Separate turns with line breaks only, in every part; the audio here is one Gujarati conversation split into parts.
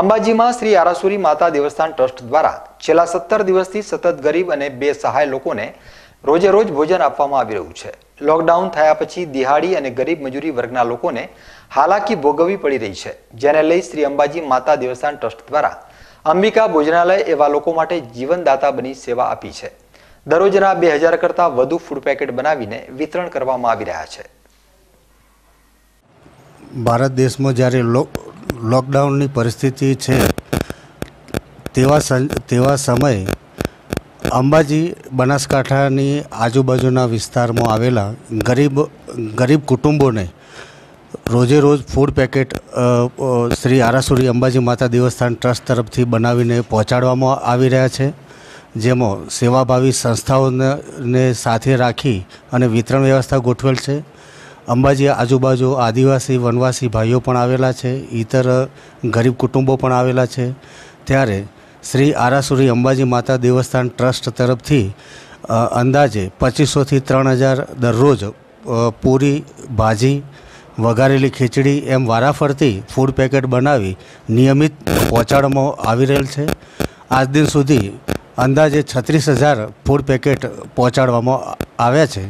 અંબાજીમાં શ્રી આરાસુરી માતા દેવસ્થાન ટ્રસ્ટ દ્વારા છેલ્લા સત્તર દિવસથી સતત ગરીબ અને બે સહાય લોકોને રોજે રોજ ભોજન આપવામાં આવી રહ્યું છે લોકડાઉન થયા પછી દિહાળી અને ગરીબ મજૂરી વર્ગના લોકોને હાલાકી ભોગવવી પડી રહી છે જેને લઈ શ્રી અંબાજી માતા દેવસ્થાન ટ્રસ્ટ દ્વારા અંબિકા ભોજનાલય એવા લોકો માટે જીવનદાતા બની સેવા આપી છે દરરોજના બે હજાર કરતાં વધુ ફૂડ પેકેટ બનાવીને વિતરણ કરવામાં આવી રહ્યા છે
ભારત દેશમાં જ્યારે લોકડાઉનની પરિસ્થિતિ છે તેવા તેવા સમયે અંબાજી બનાસકાંઠાની આજુબાજુના વિસ્તારમાં આવેલા ગરીબ ગરીબ કુટુંબોને રોજે રોજ food packet Shri Arasuri Ambaji Mata Devasthan trust તરફથી બનાવીને પહોંચાડવામાં આવી રહ્યા છે જેમાં સેવાભાવી સંસ્થાઓને સાથે રાખી અને વિતરણ વ્યવસ્થા ગોઠવેલ છે અંબાજી આજુબાજુ આદિવાસી વનવાસી ભાઈઓ પણ આવેલા છે ઇતર ગરીબ કુટુંબો પણ આવેલા છે ત્યારે શ્રી આરાસુરી અંબાજી માતા દેવસ્થાન ટ્રસ્ટ તરફથી અંદાજે પચીસોથી ત્રણ હજાર દરરોજ પૂરી ભાજી વઘારેલી ખીચડી એમ વારાફરતી ફૂડ પેકેટ બનાવી નિયમિત પહોંચાડવામાં આવી રહેલ છે આજ દિન સુધી અંદાજે છત્રીસ હજાર ફૂડ પેકેટ પહોંચાડવામાં આવ્યા છે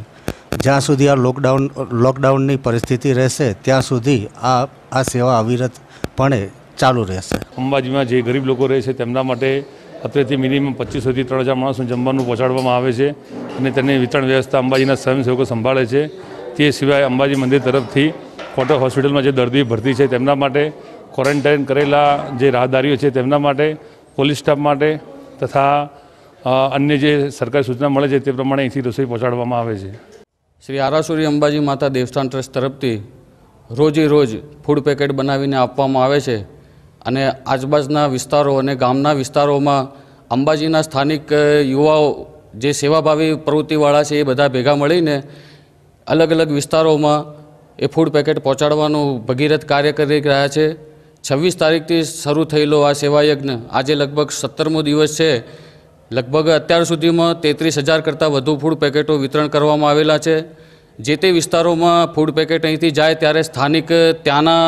જ્યાં સુધી આ લોકડાઉન લોકડાઉનની પરિસ્થિતિ રહેશે ત્યાં સુધી આ આ સેવા અવિરતપણે ચાલુ રહેશે
અંબાજીમાં જે ગરીબ લોકો રહે છે તેમના માટે અત્રેથી મિનિમમ પચીસોથી ત્રણ હજાર માણસનું જમવાનું પહોંચાડવામાં આવે છે અને તેની વિતરણ વ્યવસ્થા અંબાજીના સ્વયંસેવકો સંભાળે છે તે સિવાય અંબાજી મંદિર તરફથી કોટર હોસ્પિટલમાં જે દર્દી ભરતી છે તેમના માટે ક્વોરન્ટાઇન કરેલા જે રાહદારીઓ છે તેમના માટે પોલીસ સ્ટાફ માટે તથા અન્ય જે સરકારી સૂચના મળે છે તે પ્રમાણે અહીંથી રસોઈ પહોંચાડવામાં આવે છે
શ્રી આરાસુરી અંબાજી માતા દેવસ્થાન ટ્રસ્ટ તરફથી રોજે રોજ ફૂડ પેકેટ બનાવીને આપવામાં આવે છે અને આજબાજના વિસ્તારો અને ગામના વિસ્તારોમાં અંબાજીના સ્થાનિક યુવાઓ જે સેવાભાવી પ્રવૃત્તિવાળા છે એ બધા ભેગા મળીને અલગ અલગ વિસ્તારોમાં એ ફૂડ પેકેટ પહોંચાડવાનું ભગીરથ કાર્ય કરી રહ્યા છે છવ્વીસ તારીખથી શરૂ થયેલો આ સેવાયજ્ઞ આજે લગભગ સત્તરમો દિવસ છે લગભગ અત્યાર સુધીમાં તેત્રીસ હજાર કરતાં વધુ ફૂડ પેકેટો વિતરણ કરવામાં આવેલા છે જે તે વિસ્તારોમાં ફૂડ પેકેટ અહીંથી જાય ત્યારે સ્થાનિક ત્યાંના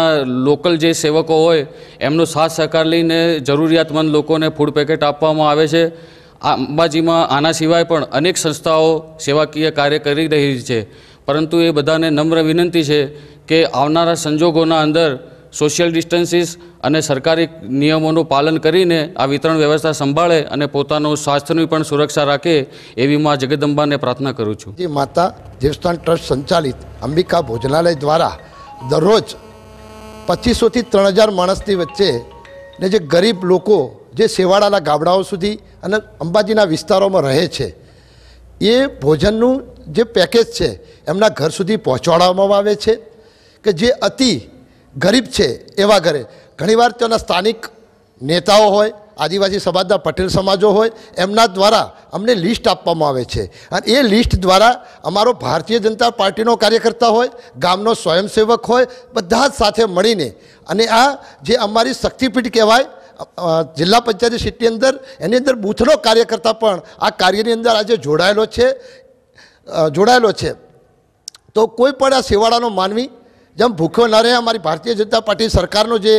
લોકલ જે સેવકો હોય એમનો સાથ સહકાર લઈને જરૂરિયાતમંદ લોકોને ફૂડ પેકેટ આપવામાં આવે છે અંબાજીમાં આના સિવાય પણ અનેક સંસ્થાઓ સેવાકીય કાર્ય કરી રહી છે પરંતુ એ બધાને નમ્ર વિનંતી છે કે આવનારા સંજોગોના અંદર સોશિયલ ડિસ્ટન્સીસ અને સરકારી નિયમોનું પાલન કરીને આ વિતરણ વ્યવસ્થા સંભાળે અને પોતાનું સ્વાસ્થ્યની પણ સુરક્ષા રાખે એવી હું આ જગદંબાને પ્રાર્થના કરું છું
જે માતા દેવસ્થાન ટ્રસ્ટ સંચાલિત અંબિકા ભોજનાલય દ્વારા દરરોજ પચીસોથી ત્રણ હજાર માણસની વચ્ચે ને જે ગરીબ લોકો જે સેવાડાના ગામડાઓ સુધી અને અંબાજીના વિસ્તારોમાં રહે છે એ ભોજનનું જે પેકેજ છે એમના ઘર સુધી પહોંચાડવામાં આવે છે કે જે અતિ ગરીબ છે એવા ઘરે ઘણીવાર તેના સ્થાનિક નેતાઓ હોય આદિવાસી સમાજના પટેલ સમાજો હોય એમના દ્વારા અમને લિસ્ટ આપવામાં આવે છે અને એ લિસ્ટ દ્વારા અમારો ભારતીય જનતા પાર્ટીનો કાર્યકર્તા હોય ગામનો સ્વયંસેવક હોય બધા જ સાથે મળીને અને આ જે અમારી શક્તિપીઠ કહેવાય જિલ્લા પંચાયત સીટની અંદર એની અંદર બૂથનો કાર્યકર્તા પણ આ કાર્યની અંદર આજે જોડાયેલો છે જોડાયેલો છે તો કોઈ પણ આ શેવાળાનો માનવી જેમ ભૂખ્યો ન રહે અમારી ભારતીય જનતા પાર્ટી સરકારનો જે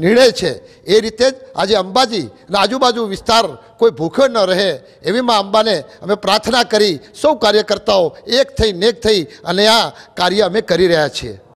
નિર્ણય છે એ રીતે જ આજે અંબાજી અને આજુબાજુ વિસ્તાર કોઈ ભૂખ્યો ન રહે એવીમાં અંબાને અમે પ્રાર્થના કરી સૌ કાર્યકર્તાઓ એક થઈ નેક થઈ અને આ કાર્ય અમે કરી રહ્યા છીએ